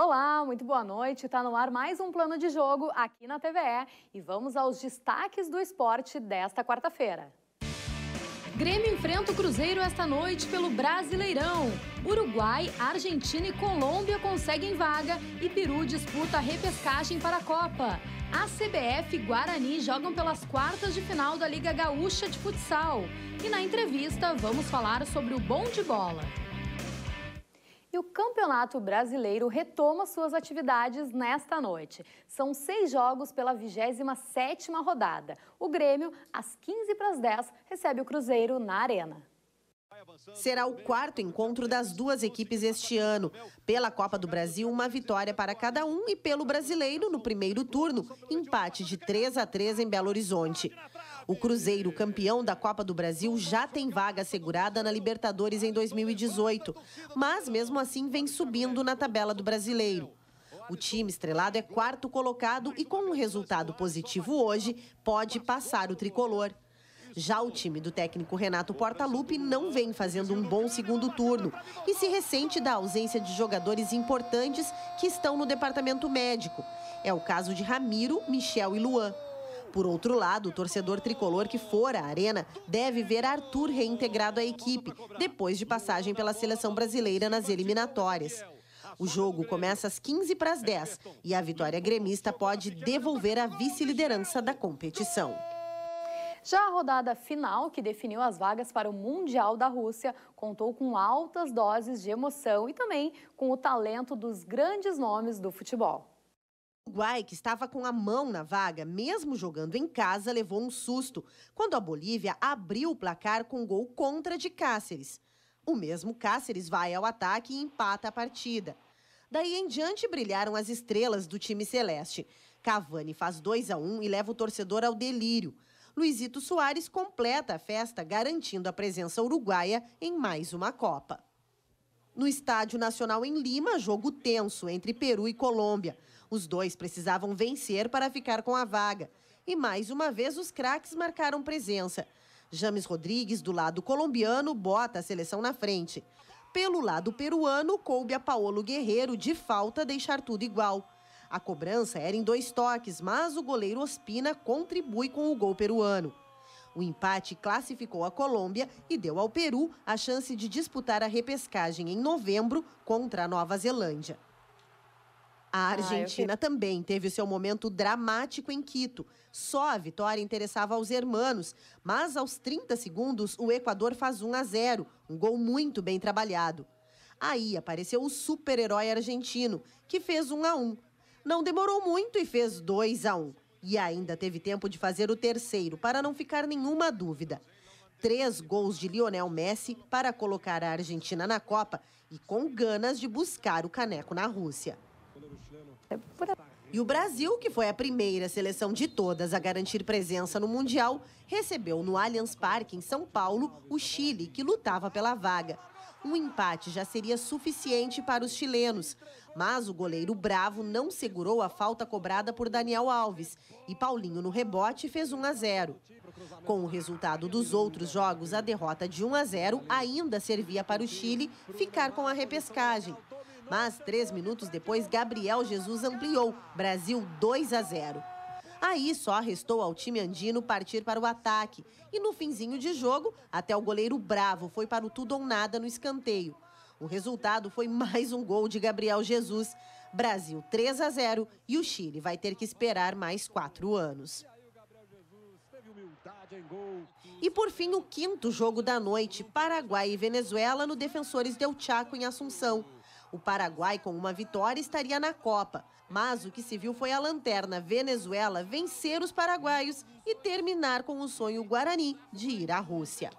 Olá, muito boa noite. Está no ar mais um plano de jogo aqui na TVE e vamos aos destaques do esporte desta quarta-feira. Grêmio enfrenta o Cruzeiro esta noite pelo Brasileirão. Uruguai, Argentina e Colômbia conseguem vaga e Peru disputa a repescagem para a Copa. A CBF e Guarani jogam pelas quartas de final da Liga Gaúcha de Futsal. E na entrevista vamos falar sobre o bom de bola. E o Campeonato Brasileiro retoma suas atividades nesta noite. São seis jogos pela 27ª rodada. O Grêmio, às 15 para as 10, recebe o Cruzeiro na Arena. Será o quarto encontro das duas equipes este ano. Pela Copa do Brasil, uma vitória para cada um e pelo brasileiro, no primeiro turno, empate de 3 a 3 em Belo Horizonte. O Cruzeiro, campeão da Copa do Brasil, já tem vaga assegurada na Libertadores em 2018, mas mesmo assim vem subindo na tabela do brasileiro. O time estrelado é quarto colocado e, com um resultado positivo hoje, pode passar o tricolor. Já o time do técnico Renato Portaluppi não vem fazendo um bom segundo turno e se ressente da ausência de jogadores importantes que estão no departamento médico. É o caso de Ramiro, Michel e Luan. Por outro lado, o torcedor tricolor que for à arena deve ver Arthur reintegrado à equipe, depois de passagem pela seleção brasileira nas eliminatórias. O jogo começa às 15 para as 10 e a vitória gremista pode devolver a vice-liderança da competição. Já a rodada final, que definiu as vagas para o Mundial da Rússia, contou com altas doses de emoção e também com o talento dos grandes nomes do futebol. Uruguai, que estava com a mão na vaga, mesmo jogando em casa, levou um susto quando a Bolívia abriu o placar com gol contra de Cáceres. O mesmo Cáceres vai ao ataque e empata a partida. Daí em diante brilharam as estrelas do time celeste. Cavani faz 2 a 1 um e leva o torcedor ao delírio. Luizito Soares completa a festa, garantindo a presença uruguaia em mais uma Copa. No Estádio Nacional em Lima, jogo tenso entre Peru e Colômbia. Os dois precisavam vencer para ficar com a vaga. E mais uma vez, os craques marcaram presença. James Rodrigues, do lado colombiano, bota a seleção na frente. Pelo lado peruano, coube a Paolo Guerreiro, de falta, deixar tudo igual. A cobrança era em dois toques, mas o goleiro Ospina contribui com o gol peruano. O empate classificou a Colômbia e deu ao Peru a chance de disputar a repescagem em novembro contra a Nova Zelândia. A ah, Argentina ah, também teve seu momento dramático em Quito. Só a vitória interessava aos hermanos, mas aos 30 segundos o Equador faz 1 a 0, um gol muito bem trabalhado. Aí apareceu o super-herói argentino, que fez 1 a 1. Não demorou muito e fez 2 a 1. E ainda teve tempo de fazer o terceiro, para não ficar nenhuma dúvida. Três gols de Lionel Messi para colocar a Argentina na Copa e com ganas de buscar o caneco na Rússia. E o Brasil, que foi a primeira seleção de todas a garantir presença no Mundial, recebeu no Allianz Parque, em São Paulo, o Chile, que lutava pela vaga. Um empate já seria suficiente para os chilenos, mas o goleiro Bravo não segurou a falta cobrada por Daniel Alves e Paulinho no rebote fez 1 a 0. Com o resultado dos outros jogos, a derrota de 1 a 0 ainda servia para o Chile ficar com a repescagem. Mas três minutos depois, Gabriel Jesus ampliou. Brasil 2 a 0. Aí só restou ao time andino partir para o ataque. E no finzinho de jogo, até o goleiro Bravo foi para o tudo ou nada no escanteio. O resultado foi mais um gol de Gabriel Jesus. Brasil 3 a 0 e o Chile vai ter que esperar mais quatro anos. E por fim, o quinto jogo da noite, Paraguai e Venezuela no Defensores Del Chaco em Assunção. O Paraguai, com uma vitória, estaria na Copa. Mas o que se viu foi a lanterna Venezuela vencer os paraguaios e terminar com o sonho guarani de ir à Rússia.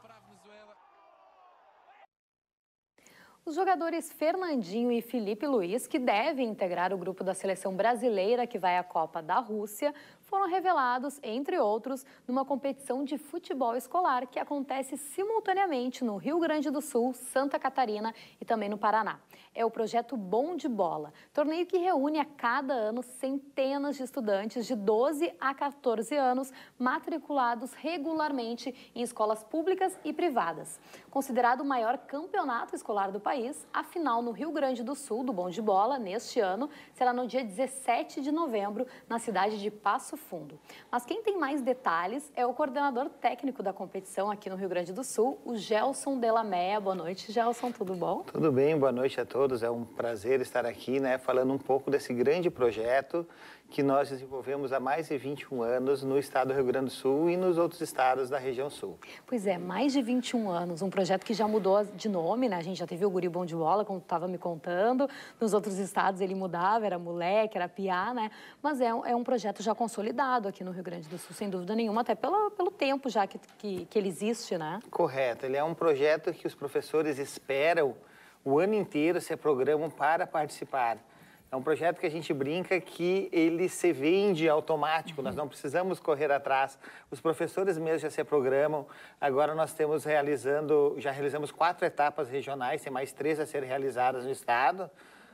Os jogadores Fernandinho e Felipe Luiz, que devem integrar o grupo da seleção brasileira que vai à Copa da Rússia, foram revelados, entre outros, numa competição de futebol escolar que acontece simultaneamente no Rio Grande do Sul, Santa Catarina e também no Paraná. É o projeto Bom de Bola, torneio que reúne a cada ano centenas de estudantes de 12 a 14 anos matriculados regularmente em escolas públicas e privadas. Considerado o maior campeonato escolar do país, a final no Rio Grande do Sul do Bom de Bola neste ano será no dia 17 de novembro na cidade de Passo fundo. Mas quem tem mais detalhes é o coordenador técnico da competição aqui no Rio Grande do Sul, o Gelson Delameia. Boa noite, Gelson, tudo bom? Tudo bem, boa noite a todos. É um prazer estar aqui, né, falando um pouco desse grande projeto que nós desenvolvemos há mais de 21 anos no estado do Rio Grande do Sul e nos outros estados da região sul. Pois é, mais de 21 anos, um projeto que já mudou de nome, né? A gente já teve o Guri Bondiola, como tu estava me contando, nos outros estados ele mudava, era moleque, era piá, né? Mas é, um, é um projeto já consolidado aqui no Rio Grande do Sul, sem dúvida nenhuma, até pelo, pelo tempo já que, que, que ele existe, né? Correto, ele é um projeto que os professores esperam o ano inteiro se programam para participar. É um projeto que a gente brinca que ele se vende automático, nós não precisamos correr atrás. Os professores mesmo já se programam. Agora nós temos realizando, já realizamos quatro etapas regionais, tem mais três a ser realizadas no estado.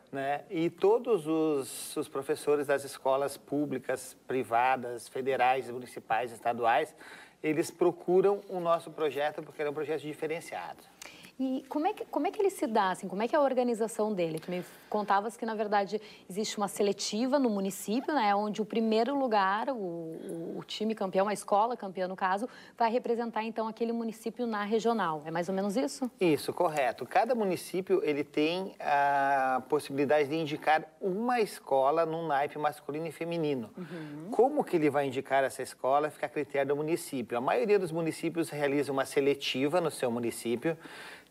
Né? E todos os, os professores das escolas públicas, privadas, federais, municipais, estaduais, eles procuram o nosso projeto porque ele é um projeto diferenciado. E como é que, como é que ele se dá, assim, como é que é a organização dele? Tu me contavas que, na verdade, existe uma seletiva no município, né, onde o primeiro lugar, o, o time campeão, a escola campeã, no caso, vai representar, então, aquele município na regional. É mais ou menos isso? Isso, correto. Cada município, ele tem a possibilidade de indicar uma escola num naipe masculino e feminino. Uhum. Como que ele vai indicar essa escola fica a critério do município. A maioria dos municípios realiza uma seletiva no seu município,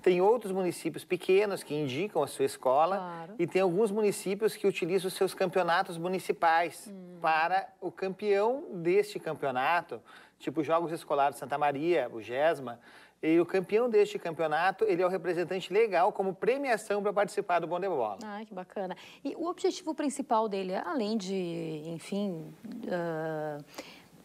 tem outros municípios pequenos que indicam a sua escola claro. e tem alguns municípios que utilizam os seus campeonatos municipais hum. para o campeão deste campeonato, tipo Jogos Escolares Santa Maria, o GESMA, e o campeão deste campeonato, ele é o representante legal como premiação para participar do Bonde Bola. Ah, que bacana. E o objetivo principal dele, além de, enfim, uh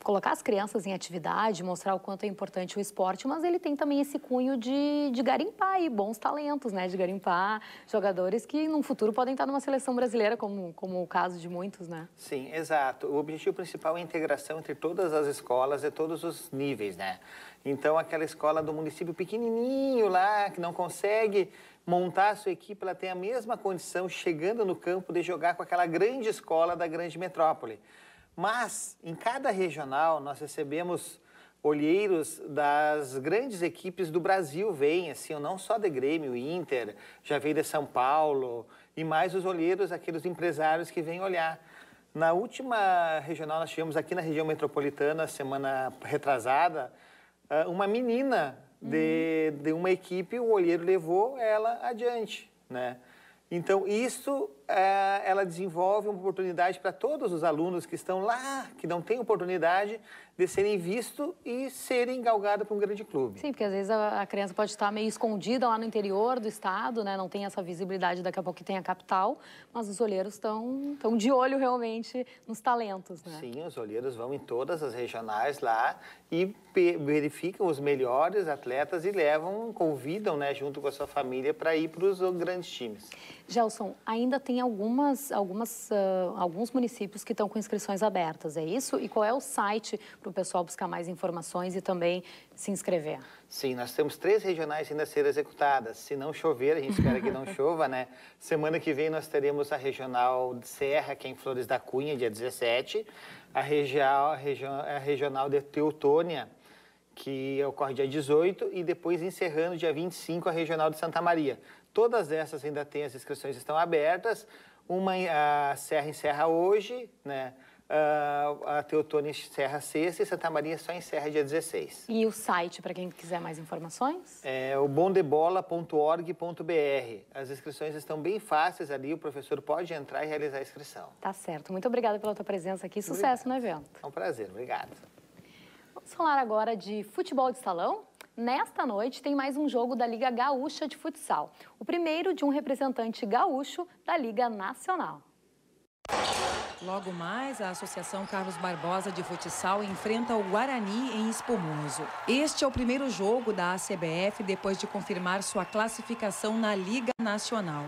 colocar as crianças em atividade, mostrar o quanto é importante o esporte, mas ele tem também esse cunho de, de garimpar aí, bons talentos, né? De garimpar jogadores que no futuro podem estar numa seleção brasileira, como, como o caso de muitos, né? Sim, exato. O objetivo principal é a integração entre todas as escolas e todos os níveis, né? Então, aquela escola do município pequenininho lá, que não consegue montar a sua equipe, ela tem a mesma condição, chegando no campo, de jogar com aquela grande escola da grande metrópole. Mas em cada regional nós recebemos olheiros das grandes equipes do Brasil vêm, assim, não só de Grêmio, Inter, já veio de São Paulo, e mais os olheiros, aqueles empresários que vêm olhar. Na última regional, nós tivemos aqui na região metropolitana, semana retrasada, ah, uma menina de, uhum. de uma equipe, o olheiro levou ela adiante, né? Então, isso ah, ela desenvolve uma oportunidade para todos os alunos que estão lá, que não têm oportunidade de serem vistos e serem galgados para um grande clube. Sim, porque às vezes a criança pode estar meio escondida lá no interior do estado, né? não tem essa visibilidade daqui a pouco que tem a capital, mas os olheiros estão, estão de olho realmente nos talentos. Né? Sim, os olheiros vão em todas as regionais lá e verificam os melhores atletas e levam, convidam né, junto com a sua família para ir para os grandes times. Gelson, ainda tem algumas, algumas, uh, alguns municípios que estão com inscrições abertas, é isso? E qual é o site para o pessoal buscar mais informações e também se inscrever? Sim, nós temos três regionais ainda a ser executadas. Se não chover, a gente espera que não chova, né? Semana que vem nós teremos a regional de Serra, que é em Flores da Cunha, dia 17. A, regional, a, region, a regional de Teutônia, que ocorre dia 18. E depois, encerrando, dia 25, a regional de Santa Maria. Todas essas ainda têm as inscrições estão abertas. Uma a Serra encerra hoje, né? Ah, a Teotônio encerra sexta e Santa Maria só encerra dia 16. E o site, para quem quiser mais informações? É o bondebola.org.br. As inscrições estão bem fáceis ali, o professor pode entrar e realizar a inscrição. Tá certo. Muito obrigada pela tua presença aqui. Sucesso obrigado. no evento. É um prazer, obrigado. Vamos falar agora de futebol de salão. Nesta noite tem mais um jogo da Liga Gaúcha de Futsal, o primeiro de um representante gaúcho da Liga Nacional. Logo mais, a Associação Carlos Barbosa de Futsal enfrenta o Guarani em Espumoso. Este é o primeiro jogo da ACBF depois de confirmar sua classificação na Liga Nacional.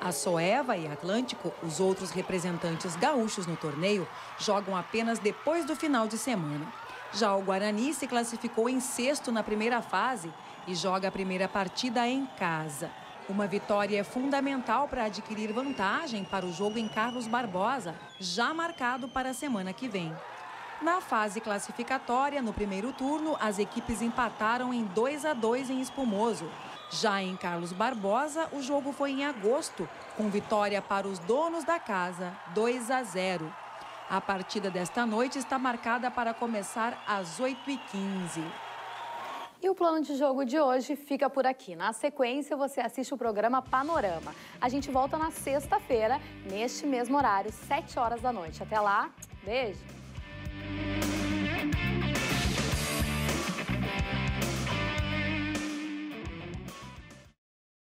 A Soeva e Atlântico, os outros representantes gaúchos no torneio, jogam apenas depois do final de semana. Já o Guarani se classificou em sexto na primeira fase e joga a primeira partida em casa. Uma vitória é fundamental para adquirir vantagem para o jogo em Carlos Barbosa, já marcado para a semana que vem. Na fase classificatória, no primeiro turno, as equipes empataram em 2 a 2 em Espumoso. Já em Carlos Barbosa, o jogo foi em agosto, com vitória para os donos da casa, 2 a 0. A partida desta noite está marcada para começar às 8h15. E o plano de jogo de hoje fica por aqui. Na sequência, você assiste o programa Panorama. A gente volta na sexta-feira, neste mesmo horário, 7 horas da noite. Até lá, beijo!